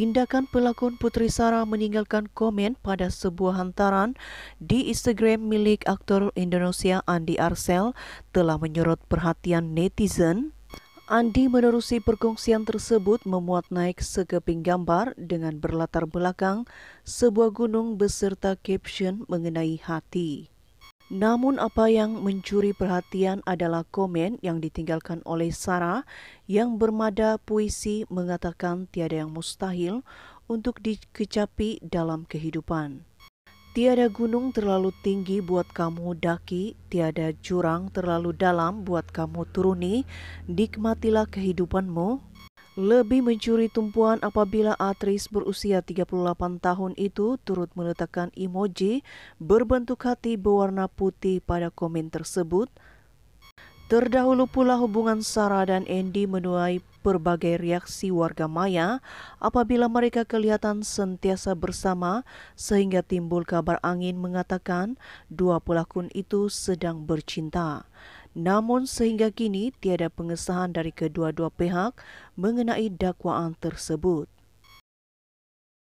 tindakan pelakon Putri Sarah meninggalkan komen pada sebuah hantaran di Instagram milik aktor Indonesia Andi Arsel telah menyorot perhatian netizen. Andi menerusi perkongsian tersebut memuat naik sekeping gambar dengan berlatar belakang sebuah gunung beserta caption mengenai hati. Namun apa yang mencuri perhatian adalah komen yang ditinggalkan oleh Sarah yang bermada puisi mengatakan tiada yang mustahil untuk dikecapi dalam kehidupan. Tiada gunung terlalu tinggi buat kamu daki, tiada jurang terlalu dalam buat kamu turuni, nikmatilah kehidupanmu lebih mencuri tumpuan apabila aktris berusia 38 tahun itu turut meletakkan emoji berbentuk hati berwarna putih pada komen tersebut Terdahulu pula hubungan Sarah dan Andy menuai berbagai reaksi warga maya apabila mereka kelihatan sentiasa bersama sehingga timbul kabar angin mengatakan dua pelakon itu sedang bercinta. Namun sehingga kini tiada pengesahan dari kedua-dua pihak mengenai dakwaan tersebut.